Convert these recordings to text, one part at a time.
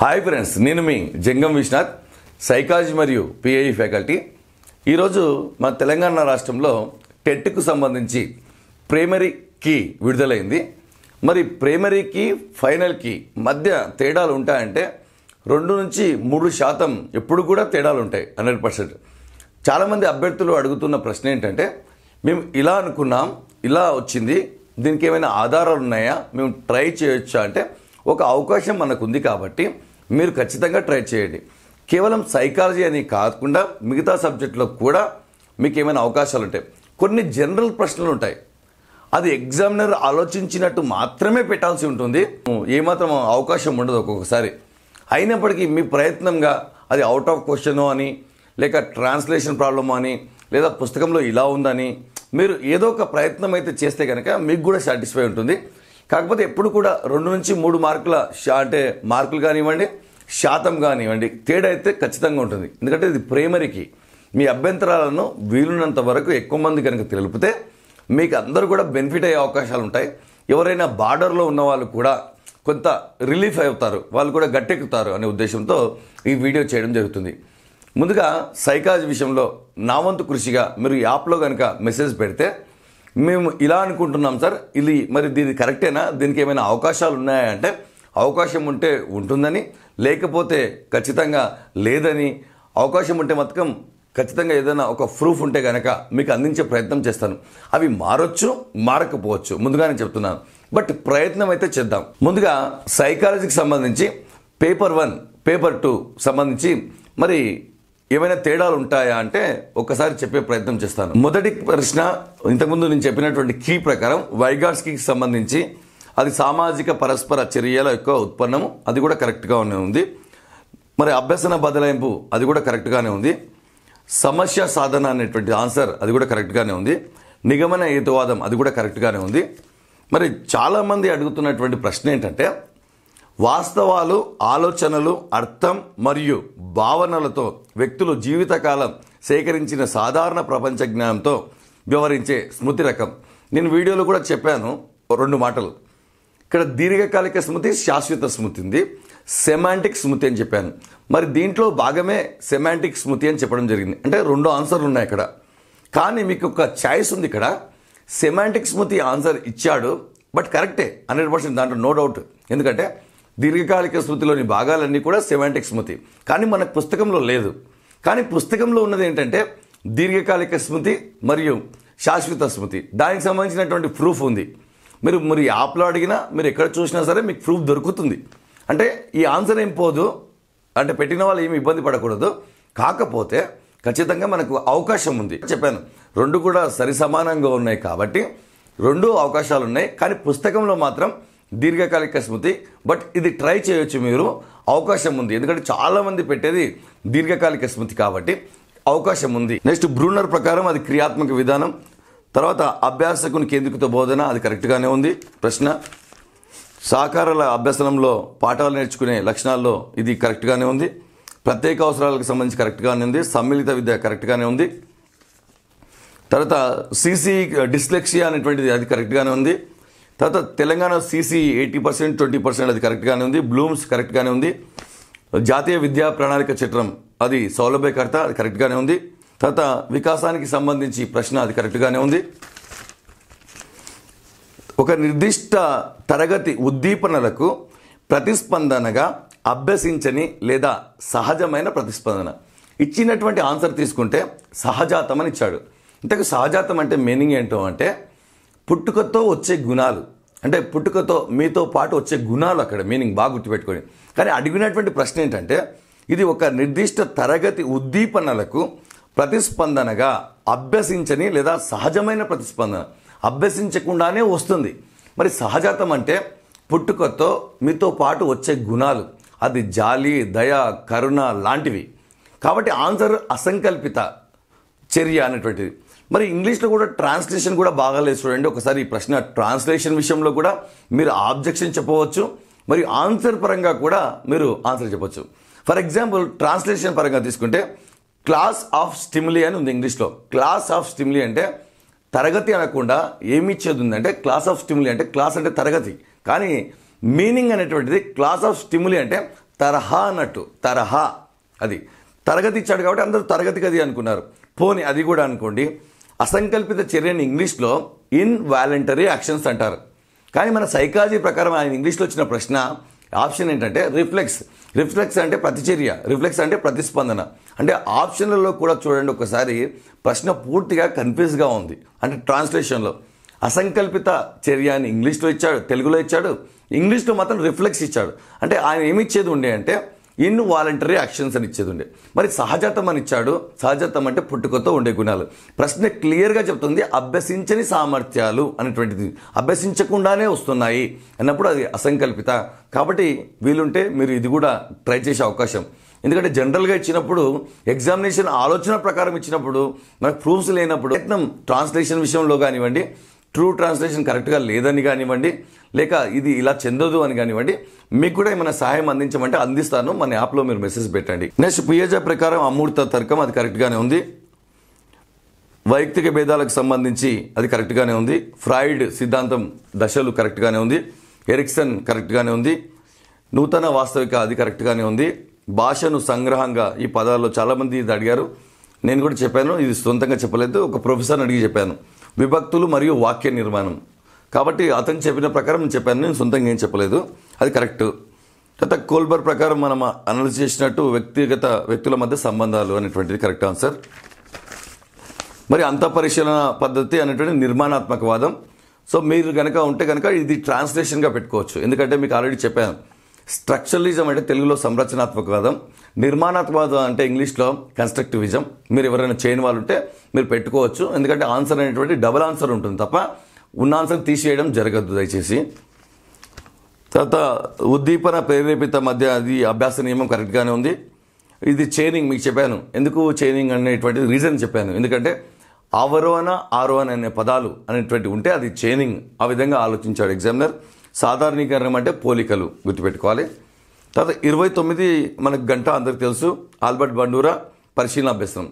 hi friends నేను మీ Jangam Viswanath psychology మరియు పిఐ ఫ్యాకల్టీ ఈరోజు మా తెలంగాణ రాష్ట్రంలో టెట్కు సంబంధించి ప్రైమరీ కీ విడుదలైంది మరి ప్రైమరీ కీ ఫైనల్ కీ మధ్య తేడాలు ఉంటాయంటే రెండు నుంచి మూడు శాతం ఎప్పుడు కూడా తేడాలు ఉంటాయి హండ్రెడ్ పర్సెంట్ చాలామంది అభ్యర్థులు అడుగుతున్న ప్రశ్న ఏంటంటే మేము ఇలా అనుకున్నాం ఇలా వచ్చింది దీనికి ఏమైనా ఆధారాలు ఉన్నాయా మేము ట్రై చేయొచ్చా అంటే ఒక అవకాశం మనకుంది కాబట్టి మీరు ఖచ్చితంగా ట్రై చేయండి కేవలం సైకాలజీ అని కాకుండా మిగతా సబ్జెక్టులో కూడా మీకు ఏమైనా అవకాశాలు ఉంటాయి కొన్ని జనరల్ ప్రశ్నలు ఉంటాయి అది ఎగ్జామినర్ ఆలోచించినట్టు మాత్రమే పెట్టాల్సి ఉంటుంది ఏమాత్రం అవకాశం ఉండదు ఒక్కొక్కసారి అయినప్పటికీ మీ ప్రయత్నంగా అది అవుట్ ఆఫ్ క్వశ్చను అని లేక ట్రాన్స్లేషన్ ప్రాబ్లమ్ అని లేదా పుస్తకంలో ఇలా ఉందని మీరు ఏదో ఒక ప్రయత్నం అయితే చేస్తే కనుక మీకు కూడా సాటిస్ఫై ఉంటుంది కాకపోతే ఎప్పుడు కూడా రెండు నుంచి మూడు మార్కుల షా అంటే మార్కులు కానివ్వండి శాతం కానివ్వండి తేడా అయితే ఖచ్చితంగా ఉంటుంది ఎందుకంటే ఇది ప్రైమరీకి మీ అభ్యంతరాలను వీలున్నంత వరకు ఎక్కువ మంది కనుక తెలిపితే మీకు అందరూ కూడా బెనిఫిట్ అయ్యే అవకాశాలు ఉంటాయి ఎవరైనా బార్డర్లో ఉన్న వాళ్ళు కూడా కొంత రిలీఫ్ అవుతారు వాళ్ళు కూడా గట్టెక్కుతారు అనే ఉద్దేశంతో ఈ వీడియో చేయడం జరుగుతుంది ముందుగా సైకాజ్ విషయంలో నా వంతు కృషిగా మీరు యాప్లో కనుక మెసేజ్ పెడితే మేము ఇలా అనుకుంటున్నాం సార్ ఇది మరి దీని కరెక్టేనా దీనికి ఏమైనా అవకాశాలు ఉన్నాయా అంటే అవకాశం ఉంటే ఉంటుందని లేకపోతే ఖచ్చితంగా లేదని అవకాశం ఉంటే మతకం ఖచ్చితంగా ఏదైనా ఒక ప్రూఫ్ ఉంటే కనుక మీకు అందించే ప్రయత్నం చేస్తాను అవి మారొచ్చు మారకపోవచ్చు ముందుగానే చెప్తున్నాను బట్ ప్రయత్నం అయితే చేద్దాం ముందుగా సైకాలజీకి సంబంధించి పేపర్ వన్ పేపర్ టూ సంబంధించి మరి ఏమైనా తేడాలు ఉంటాయా అంటే ఒక్కసారి చెప్పే ప్రయత్నం చేస్తాను మొదటి ప్రశ్న ఇంతకుముందు నేను చెప్పినటువంటి కీ ప్రకారం వైగాడ్స్కి సంబంధించి అది సామాజిక పరస్పర చర్యల యొక్క ఉత్పన్నము అది కూడా కరెక్ట్గానే ఉంది మరి అభ్యసన బదలాయింపు అది కూడా కరెక్ట్గానే ఉంది సమస్య సాధన అనేటువంటి ఆన్సర్ అది కూడా కరెక్ట్గానే ఉంది నిగమన హేతువాదం అది కూడా కరెక్ట్గానే ఉంది మరి చాలామంది అడుగుతున్నటువంటి ప్రశ్న ఏంటంటే వాస్తవాలు ఆలోచనలు అర్థం మరియు భావనలతో వ్యక్తులు జీవితకాలం సేకరించిన సాధారణ ప్రపంచ జ్ఞానంతో వివరించే స్మృతి రకం నేను వీడియోలో కూడా చెప్పాను రెండు మాటలు ఇక్కడ దీర్ఘకాలిక స్మృతి శాశ్వత స్మృతి ఉంది సెమాంటిక్ స్మృతి అని చెప్పాను మరి దీంట్లో భాగమే సెమాంటిక్ స్మృతి అని చెప్పడం జరిగింది అంటే రెండు ఆన్సర్లు ఉన్నాయి ఇక్కడ కానీ మీకు ఒక ఛాయిస్ ఉంది ఇక్కడ సెమాంటిక్ స్మృతి ఆన్సర్ ఇచ్చాడు బట్ కరెక్టే హండ్రెడ్ పర్సెంట్ దాంట్లో నో డౌట్ ఎందుకంటే దీర్ఘకాలిక స్మృతిలోని భాగాలన్నీ కూడా సెమాంటిక్ స్మృతి కానీ మన పుస్తకంలో లేదు కానీ పుస్తకంలో ఉన్నది ఏంటంటే దీర్ఘకాలిక స్మృతి మరియు శాశ్వత స్మృతి దానికి సంబంధించినటువంటి ప్రూఫ్ ఉంది మీరు మరి యాప్లో అడిగినా మీరు ఎక్కడ చూసినా సరే మీకు ప్రూఫ్ దొరుకుతుంది అంటే ఈ ఆన్సర్ ఏం పోదు అంటే పెట్టిన వాళ్ళు ఏమి ఇబ్బంది పడకూడదు కాకపోతే ఖచ్చితంగా మనకు అవకాశం ఉంది చెప్పాను రెండు కూడా సరి సమానంగా ఉన్నాయి కాబట్టి రెండు అవకాశాలు ఉన్నాయి కానీ పుస్తకంలో మాత్రం దీర్ఘకాలిక స్మృతి బట్ ఇది ట్రై చేయొచ్చు మీరు అవకాశం ఉంది ఎందుకంటే చాలామంది పెట్టేది దీర్ఘకాలిక స్మృతి కాబట్టి అవకాశం ఉంది నెక్స్ట్ బ్రూనర్ ప్రకారం అది క్రియాత్మక విధానం తర్వాత అభ్యాసకుని కేంద్రీకృత బోధన అది కరెక్ట్గానే ఉంది ప్రశ్న సాకారాల అభ్యసనంలో పాఠాలు నేర్చుకునే లక్షణాల్లో ఇది కరెక్ట్గానే ఉంది ప్రత్యేక అవసరాలకు సంబంధించి కరెక్ట్గానే ఉంది సమ్మిళిత విద్య కరెక్ట్గానే ఉంది తర్వాత సీసీ డిస్లెక్సియా అనేటువంటిది అది కరెక్ట్గానే ఉంది తర్వాత Telangana CC eighty percent twenty percent అది కరెక్ట్గానే ఉంది బ్లూమ్స్ కరెక్ట్గానే ఉంది జాతీయ విద్యా ప్రణాళిక చట్టం అది సౌలభ్యకర్త అది కరెక్ట్గానే ఉంది తర్వాత వికాసానికి సంబంధించి ప్రశ్న అది కరెక్ట్గానే ఉంది ఒక నిర్దిష్ట తరగతి ఉద్దీపనలకు ప్రతిస్పందనగా అభ్యసించని లేదా సహజమైన ప్రతిస్పందన ఇచ్చినటువంటి ఆన్సర్ తీసుకుంటే సహజాతం అని ఇచ్చాడు ఇంతకు సహజాతం అంటే మీనింగ్ ఏంటో అంటే పుట్టుకతో వచ్చే గుణాలు అంటే పుట్టుకతో మీతో పాటు వచ్చే గుణాలు అక్కడ మీనింగ్ బాగా గుర్తుపెట్టుకొని కానీ అడిగినటువంటి ప్రశ్న ఏంటంటే ఇది ఒక నిర్దిష్ట తరగతి ఉద్దీపనలకు ప్రతిస్పందనగా అభ్యసించని లేదా సహజమైన ప్రతిస్పందన అభ్యసించకుండానే వస్తుంది మరి సహజాతం అంటే పుట్టుకతో మీతో పాటు వచ్చే గుణాలు అది జాలి దయ కరుణ లాంటివి కాబట్టి ఆన్సర్ అసంకల్పిత చర్య అనేటువంటిది మరి ఇంగ్లీష్లో కూడా ట్రాన్స్లేషన్ కూడా బాగాలేదు చూడండి ఒకసారి ఈ ప్రశ్న ట్రాన్స్లేషన్ విషయంలో కూడా మీరు ఆబ్జెక్షన్ చెప్పవచ్చు మరియు ఆన్సర్ పరంగా కూడా మీరు ఆన్సర్ చెప్పవచ్చు ఫర్ ఎగ్జాంపుల్ ట్రాన్స్లేషన్ పరంగా తీసుకుంటే క్లాస్ ఆఫ్ స్టిమ్లీ అని ఉంది ఇంగ్లీష్లో క్లాస్ ఆఫ్ స్టిమ్లీ అంటే తరగతి అనకుండా ఏమి ఇచ్చేది ఉందంటే క్లాస్ ఆఫ్ స్టిమ్లీ అంటే క్లాస్ అంటే తరగతి కానీ మీనింగ్ అనేటువంటిది క్లాస్ ఆఫ్ స్టిమ్లీ అంటే తరహా అన్నట్టు తరహా అది తరగతి ఇచ్చాడు కాబట్టి అందరూ తరగతి గది అనుకున్నారు పోని అది కూడా అనుకోండి అసంకల్పిత చర్యని ఇంగ్లీష్లో ఇన్వాలంటరీ యాక్షన్స్ అంటారు కానీ మన సైకాలజీ ప్రకారం ఆయన ఇంగ్లీష్లో వచ్చిన ప్రశ్న ఆప్షన్ ఏంటంటే రిఫ్లెక్స్ రిఫ్లెక్స్ అంటే ప్రతిచర్య రిఫ్లెక్స్ అంటే ప్రతిస్పందన అంటే ఆప్షన్లలో కూడా చూడండి ఒకసారి ప్రశ్న పూర్తిగా కన్ఫ్యూజ్గా ఉంది అంటే ట్రాన్స్లేషన్లో అసంకల్పిత చర్య అని ఇంగ్లీష్లో ఇచ్చాడు తెలుగులో ఇచ్చాడు ఇంగ్లీష్లో మాత్రం రిఫ్లెక్స్ ఇచ్చాడు అంటే ఆయన ఏమి ఇచ్చేది ఉండే అంటే ఇన్ని వాలంటరీ యాక్షన్స్ అని ఇచ్చేది ఉండే మరి సహజతం అని ఇచ్చాడు సహజతం అంటే పుట్టుకతో ఉండే గుణాలు ప్రశ్న క్లియర్గా చెప్తుంది అభ్యసించని సామర్థ్యాలు అనేటువంటిది అభ్యసించకుండానే వస్తున్నాయి అన్నప్పుడు అది అసంకల్పిత కాబట్టి వీలుంటే మీరు ఇది కూడా ట్రై చేసే అవకాశం ఎందుకంటే జనరల్గా ఇచ్చినప్పుడు ఎగ్జామినేషన్ ఆలోచన ప్రకారం ఇచ్చినప్పుడు మనకు ప్రూఫ్స్ లేనప్పుడు ప్రయత్నం ట్రాన్స్లేషన్ విషయంలో కానివ్వండి ట్రూ ట్రాన్స్లేషన్ కరెక్ట్గా లేదని కానివ్వండి లేక ఇది ఇలా చెందదు అని కానివ్వండి మీకు కూడా ఏమైనా సహాయం అందించమంటే అందిస్తాను మన యాప్లో మీరు మెసేజ్ పెట్టండి నెక్స్ట్ పియజ ప్రకారం అమూర్త తర్కం అది కరెక్ట్గానే ఉంది వైయక్తిక భేదాలకు సంబంధించి అది కరెక్ట్గానే ఉంది ఫ్రాయిడ్ సిద్ధాంతం దశలు కరెక్ట్గానే ఉంది ఎరిక్సన్ కరెక్ట్గానే ఉంది నూతన వాస్తవిక అది కరెక్ట్గానే ఉంది భాషను సంగ్రహంగా ఈ పదాల్లో చాలామంది ఇది అడిగారు నేను కూడా చెప్పాను ఇది సొంతంగా చెప్పలేదు ఒక ప్రొఫెసర్ని అడిగి చెప్పాను విభక్తులు మరియు వాక్య నిర్మాణం కాబట్టి అతను చెప్పిన ప్రకారం నేను చెప్పాను నేను సొంతంగా ఏం చెప్పలేదు అది కరెక్ట్ గత కోల్బర్ ప్రకారం మనం అనలైజ్ చేసినట్టు వ్యక్తిగత వ్యక్తుల మధ్య సంబంధాలు అనేటువంటిది కరెక్ట్ ఆన్సర్ మరి అంత పరిశీలన పద్ధతి అనేటువంటి నిర్మాణాత్మకవాదం సో మీరు కనుక ఉంటే కనుక ఇది ట్రాన్స్లేషన్గా పెట్టుకోవచ్చు ఎందుకంటే మీకు ఆల్రెడీ చెప్పాను స్ట్రక్చరలిజం అంటే తెలుగులో సంరచనాత్మకవాదం నిర్మాణాత్మకవాదం అంటే ఇంగ్లీష్లో కన్స్ట్రక్టివిజం మీరు ఎవరైనా చేయని వాళ్ళు ఉంటే మీరు పెట్టుకోవచ్చు ఎందుకంటే ఆన్సర్ అనేటువంటి డబల్ ఆన్సర్ ఉంటుంది తప్ప ఉన్న ఆన్సర్ తీసివేయడం జరగదు దయచేసి తర్వాత ఉద్దీపన ప్రేరేపిత మధ్య అది అభ్యాస నియమం కరెక్ట్గానే ఉంది ఇది చైనింగ్ మీకు చెప్పాను ఎందుకు చైనింగ్ అనేటువంటి రీజన్ చెప్పాను ఎందుకంటే అవరోహణ ఆరోహణ అనే పదాలు అనేటువంటి ఉంటే అది చైనింగ్ ఆ విధంగా ఆలోచించాడు ఎగ్జామినర్ సాధారణీకరణం అంటే పోలికలు గుర్తుపెట్టుకోవాలి తర్వాత ఇరవై తొమ్మిది మనకు గంట అందరికి తెలుసు ఆల్బర్ట్ బండూరా పరిశీలన అభ్యసనం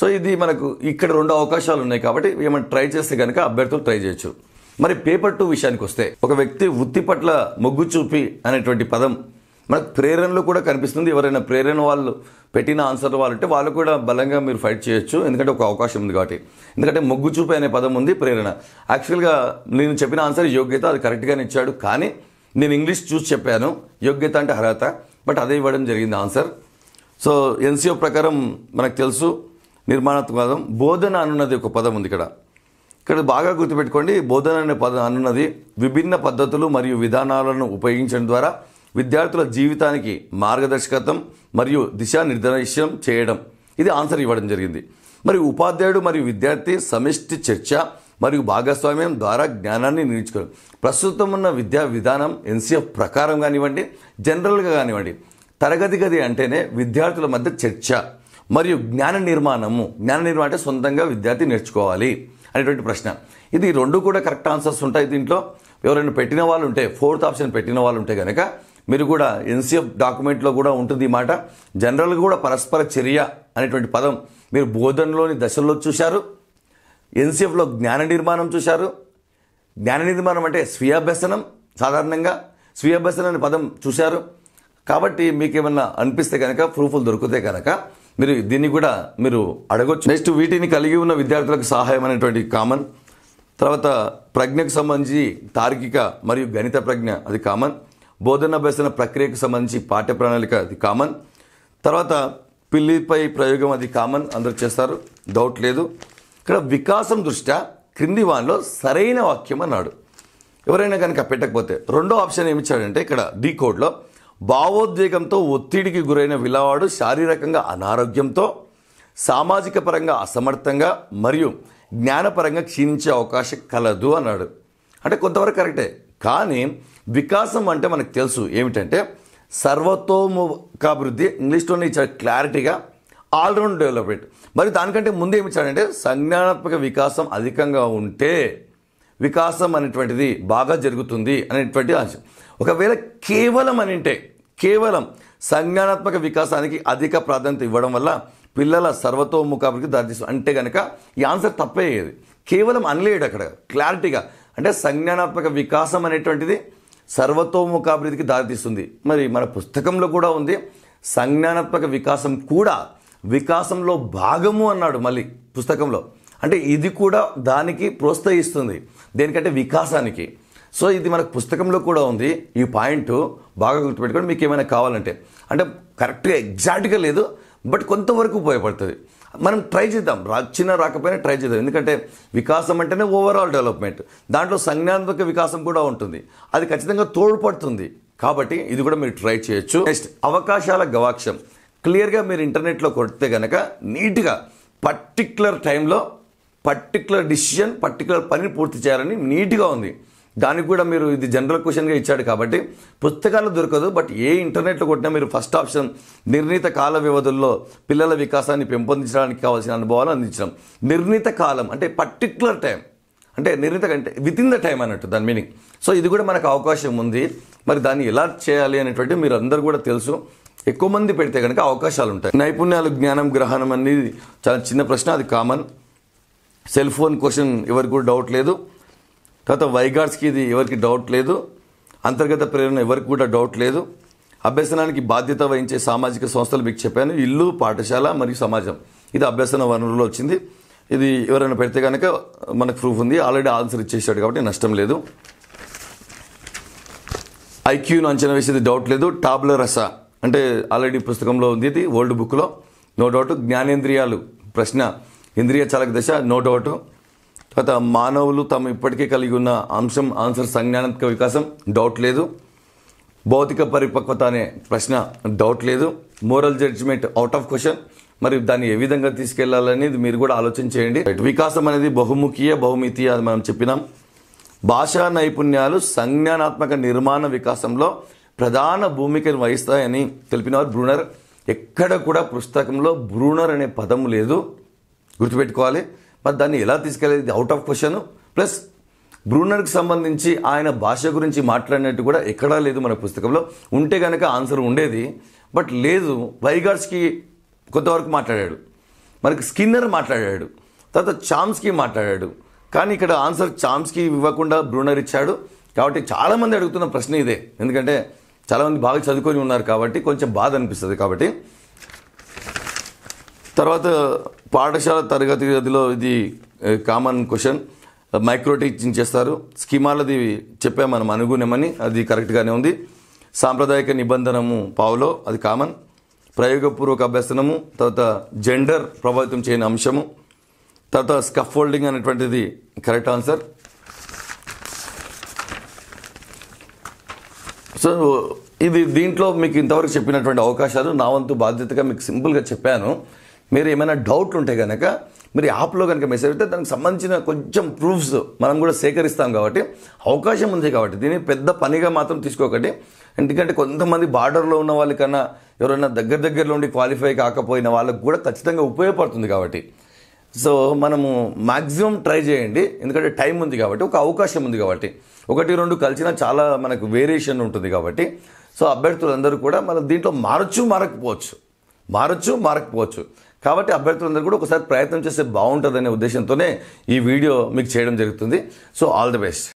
సో ఇది మనకు ఇక్కడ రెండు అవకాశాలు ఉన్నాయి కాబట్టి ఏమైనా ట్రై చేస్తే కనుక అభ్యర్థులు ట్రై చేయొచ్చు మరి పేపర్ టూ విషయానికి వస్తే ఒక వ్యక్తి వృత్తి పట్ల మొగ్గు చూపి అనేటువంటి పదం మనకు ప్రేరణలో కూడా కనిపిస్తుంది ఎవరైనా ప్రేరణ వాళ్ళు పెట్టిన ఆన్సర్ వాళ్ళు అంటే వాళ్ళు కూడా బలంగా మీరు ఫైట్ చేయొచ్చు ఎందుకంటే ఒక అవకాశం ఉంది కాబట్టి ఎందుకంటే మొగ్గు చూపు అనే పదం ఉంది ప్రేరణ యాక్చువల్గా నేను చెప్పిన ఆన్సర్ యోగ్యత అది కరెక్ట్గానే ఇచ్చాడు కానీ నేను ఇంగ్లీష్ చూసి చెప్పాను యోగ్యత అంటే అర్హత బట్ అదే ఇవ్వడం జరిగింది ఆన్సర్ సో ఎన్సీఓ ప్రకారం మనకు తెలుసు నిర్మాణాత్మకం బోధన అనున్నది ఒక పదం ఉంది ఇక్కడ ఇక్కడ బాగా గుర్తుపెట్టుకోండి బోధన అనే పదం అనున్నది విభిన్న పద్ధతులు మరియు విధానాలను ఉపయోగించడం ద్వారా విద్యార్థుల జీవితానికి మార్గదర్శకత్వం మరియు దిశానిర్దేశం చేయడం ఇది ఆన్సర్ ఇవ్వడం జరిగింది మరి ఉపాధ్యాయుడు మరియు విద్యార్థి సమిష్టి చర్చ మరియు భాగస్వామ్యం ద్వారా జ్ఞానాన్ని నిర్మించుకోవడం ప్రస్తుతం ఉన్న విద్యా విధానం ఎన్సీఎఫ్ ప్రకారం కానివ్వండి జనరల్గా కానివ్వండి తరగతి గది అంటేనే విద్యార్థుల మధ్య చర్చ మరియు జ్ఞాన నిర్మాణము జ్ఞాన నిర్మాణం అంటే సొంతంగా విద్యార్థి నేర్చుకోవాలి అనేటువంటి ప్రశ్న ఇది రెండు కూడా కరెక్ట్ ఆన్సర్స్ ఉంటాయి దీంట్లో ఎవరైనా పెట్టిన వాళ్ళు ఉంటే ఫోర్త్ ఆప్షన్ పెట్టిన వాళ్ళు ఉంటే కనుక మీరు కూడా ఎన్సీఎఫ్ డాక్యుమెంట్లో కూడా ఉంటుంది ఈ మాట జనరల్గా కూడా పరస్పర చర్య అనేటువంటి పదం మీరు బోధనలోని దశల్లో చూశారు ఎన్సీఎఫ్లో జ్ఞాన నిర్మాణం చూశారు జ్ఞాన నిర్మాణం అంటే స్వీయాభ్యసనం సాధారణంగా స్వీయాభ్యసనం అనే పదం చూశారు కాబట్టి మీకు ఏమన్నా అనిపిస్తే కనుక ప్రూఫ్లు దొరికితే కనుక మీరు దీన్ని కూడా మీరు అడగొచ్చు నెక్స్ట్ వీటిని కలిగి ఉన్న విద్యార్థులకు సహాయం అనేటువంటి కామన్ తర్వాత ప్రజ్ఞకు సంబంధించి తార్కిక మరియు గణిత ప్రజ్ఞ అది కామన్ బోధనాభ్యసన ప్రక్రియకు సంబంధించి పాఠ్య ప్రణాళిక అది కామన్ తర్వాత పిల్లిపై ప్రయోగం అది కామన్ అందరూ చేస్తారు డౌట్ లేదు ఇక్కడ వికాసం దృష్ట్యా క్రింది వానిలో సరైన వాక్యం అన్నాడు ఎవరైనా కనుక పెట్టకపోతే రెండో ఆప్షన్ ఏమిచ్చాడంటే ఇక్కడ డీ కోడ్లో భావోద్వేగంతో ఒత్తిడికి గురైన విలవాడు శారీరకంగా అనారోగ్యంతో సామాజిక పరంగా అసమర్థంగా మరియు జ్ఞానపరంగా క్షీణించే అవకాశం కలదు అన్నాడు అంటే కొంతవరకు కరెక్టే కానీ వికాసం అంటే మనకు తెలుసు ఏమిటంటే సర్వతోముఖాభివృద్ధి ఇంగ్లీష్లోనే ఇచ్చాడు క్లారిటీగా ఆల్రౌండ్ డెవలప్మెంట్ మరి దానికంటే ముందు ఏమి ఇచ్చాడంటే సంజ్ఞానాత్మక వికాసం అధికంగా ఉంటే వికాసం అనేటువంటిది బాగా జరుగుతుంది అనేటువంటి అంశం ఒకవేళ కేవలం అనింటే కేవలం సంజ్ఞానాత్మక వికాసానికి అధిక ప్రాధాన్యత ఇవ్వడం వల్ల పిల్లల సర్వతోముఖాభివృద్ధి దారితీస్తుంది అంటే కనుక ఈ ఆన్సర్ తప్పే కేవలం అనలేడు అక్కడ క్లారిటీగా అంటే సంజ్ఞానాత్మక వికాసం అనేటువంటిది సర్వతోముఖాభివృద్ధికి దారితీస్తుంది మరి మన పుస్తకంలో కూడా ఉంది సంజ్ఞానాత్మక వికాసం కూడా వికాసంలో భాగము అన్నాడు మళ్ళీ పుస్తకంలో అంటే ఇది కూడా దానికి ప్రోత్సహిస్తుంది దేనికంటే వికాసానికి సో ఇది మనకు పుస్తకంలో కూడా ఉంది ఈ పాయింట్ బాగా గుర్తుపెట్టుకోండి మీకు ఏమైనా కావాలంటే అంటే కరెక్ట్గా ఎగ్జాక్ట్గా లేదు బట్ కొంతవరకు ఉపయోగపడుతుంది మనం ట్రై చేద్దాం రాచిన రాకపోయినా ట్రై చేద్దాం ఎందుకంటే వికాసం అంటేనే ఓవరాల్ డెవలప్మెంట్ దాంట్లో సంజ్ఞాత్మక వికాసం కూడా ఉంటుంది అది ఖచ్చితంగా తోడ్పడుతుంది కాబట్టి ఇది కూడా మీరు ట్రై చేయొచ్చు నెక్స్ట్ అవకాశాల గవాక్షం క్లియర్గా మీరు ఇంటర్నెట్లో కొడితే కనుక నీట్గా పర్టిక్యులర్ టైంలో పర్టిక్యులర్ డిసిషన్ పర్టిక్యులర్ పనిని పూర్తి చేయాలని నీట్గా ఉంది దానికి కూడా మీరు ఇది జనరల్ క్వశ్చన్గా ఇచ్చాడు కాబట్టి పుస్తకాలు దొరకదు బట్ ఏ ఇంటర్నెట్లో కొట్టినా మీరు ఫస్ట్ ఆప్షన్ నిర్ణీత కాల వ్యవధుల్లో పిల్లల వికాసాన్ని పెంపొందించడానికి కావాల్సిన అనుభవాలు అందించడం నిర్ణీత కాలం అంటే పర్టిక్యులర్ టైం అంటే నిర్ణీత అంటే విత్ ఇన్ ద టైం అన్నట్టు దాని మీనింగ్ సో ఇది కూడా మనకు అవకాశం ఉంది మరి దాన్ని ఎలా చేయాలి అనేటువంటి మీరు అందరూ కూడా తెలుసు ఎక్కువ మంది పెడితే కనుక అవకాశాలు ఉంటాయి నైపుణ్యాలు జ్ఞానం గ్రహణం అనేది చాలా చిన్న ప్రశ్న అది కామన్ సెల్ ఫోన్ క్వశ్చన్ ఎవరికి కూడా డౌట్ లేదు తర్వాత వైగాడ్స్కి ఇది ఎవరికి డౌట్ లేదు అంతర్గత ప్రేరణ ఎవరికి కూడా డౌట్ లేదు అభ్యసనానికి బాధ్యత వహించే సామాజిక సంస్థలు మీకు చెప్పాను ఇల్లు పాఠశాల మరియు సమాజం ఇది అభ్యసన వనరులో వచ్చింది ఇది ఎవరైనా పెడితే కనుక మనకు ప్రూఫ్ ఉంది ఆల్రెడీ ఆన్సర్ ఇచ్చేసాడు కాబట్టి నష్టం లేదు ఐక్యూను అంచనా వేసేది డౌట్ లేదు టాబ్ల రస అంటే ఆల్రెడీ పుస్తకంలో ఉంది ఇది ఓల్డ్ బుక్లో నో డౌట్ జ్ఞానేంద్రియాలు ప్రశ్న ఇంద్రియ చాలక దశ నో డౌట్ తర్వాత మానవులు తమ ఇప్పటికే కలిగి ఉన్న అంశం ఆన్సర్ సంజ్ఞానాత్మక వికాసం డౌట్ లేదు భౌతిక పరిపక్వత అనే ప్రశ్న డౌట్ లేదు moral judgment out of question మరి దాన్ని ఏ విధంగా తీసుకెళ్లాలనేది మీరు కూడా ఆలోచన చేయండి వికాసం అనేది బహుముఖీయ బహుమితీయ అని మనం చెప్పినాం భాషా నైపుణ్యాలు సంజ్ఞానాత్మక నిర్మాణ వికాసంలో ప్రధాన భూమికను వహిస్తాయని తెలిపినవారు బ్రూనర్ ఎక్కడ కూడా పుస్తకంలో బ్రూనర్ అనే పదం లేదు గుర్తుపెట్టుకోవాలి మరి దాన్ని ఎలా తీసుకెళ్ళేది అవుట్ ఆఫ్ క్వశ్చన్ ప్లస్ బ్రూనర్కి సంబంధించి ఆయన భాష గురించి మాట్లాడినట్టు కూడా ఎక్కడా లేదు మన పుస్తకంలో ఉంటే కనుక ఆన్సర్ ఉండేది బట్ లేదు వైగార్డ్స్కి కొంతవరకు మాట్లాడాడు మనకి స్కిన్నర్ మాట్లాడాడు తర్వాత చామ్స్కి మాట్లాడాడు కానీ ఇక్కడ ఆన్సర్ చామ్స్కి ఇవ్వకుండా బ్రూనర్ ఇచ్చాడు కాబట్టి చాలామంది అడుగుతున్న ప్రశ్న ఇదే ఎందుకంటే చాలామంది బాగా చదువుకొని ఉన్నారు కాబట్టి కొంచెం బాధ అనిపిస్తుంది కాబట్టి తర్వాత పాఠశాల తరగతి గదిలో ఇది కామన్ క్వశ్చన్ మైక్రో టీచింగ్ చేస్తారు స్కీమాలది చెప్పాము మనం అనుగుణమని అది కరెక్ట్గానే ఉంది సాంప్రదాయక నిబంధనము పావులో అది కామన్ ప్రయోగపూర్వక అభ్యసనము తర్వాత జెండర్ ప్రభావితం చేయని అంశము తర్వాత స్కఫ్ హోల్డింగ్ అనేటువంటిది కరెక్ట్ ఆన్సర్ సో ఇది దీంట్లో మీకు ఇంతవరకు చెప్పినటువంటి అవకాశాలు నా వంతు బాధ్యతగా మీకు సింపుల్గా చెప్పాను మీరు ఏమైనా డౌట్లు ఉంటే కనుక మీరు యాప్లో కనుక మెసేజ్ అయితే దానికి సంబంధించిన కొంచెం ప్రూఫ్స్ మనం కూడా సేకరిస్తాం కాబట్టి అవకాశం ఉంది కాబట్టి దీన్ని పెద్ద పనిగా మాత్రం తీసుకోకండి ఎందుకంటే కొంతమంది బార్డర్లో ఉన్న వాళ్ళకన్నా ఎవరైనా దగ్గర దగ్గరలో ఉండి క్వాలిఫై కాకపోయిన వాళ్ళకు కూడా ఖచ్చితంగా ఉపయోగపడుతుంది కాబట్టి సో మనము మ్యాక్సిమం ట్రై చేయండి ఎందుకంటే టైం ఉంది కాబట్టి ఒక అవకాశం ఉంది కాబట్టి ఒకటి రెండు కలిసినా చాలా మనకు వేరియేషన్ ఉంటుంది కాబట్టి సో అభ్యర్థులందరూ కూడా మనం దీంట్లో మారచ్చు మారకపోవచ్చు మారచ్చు మారకపోవచ్చు కాబట్టి అభ్యర్థులందరూ కూడా ఒకసారి ప్రయత్నం చేస్తే బాగుంటుందనే ఉద్దేశంతోనే ఈ వీడియో మీకు చేయడం జరుగుతుంది సో ఆల్ ది బెస్ట్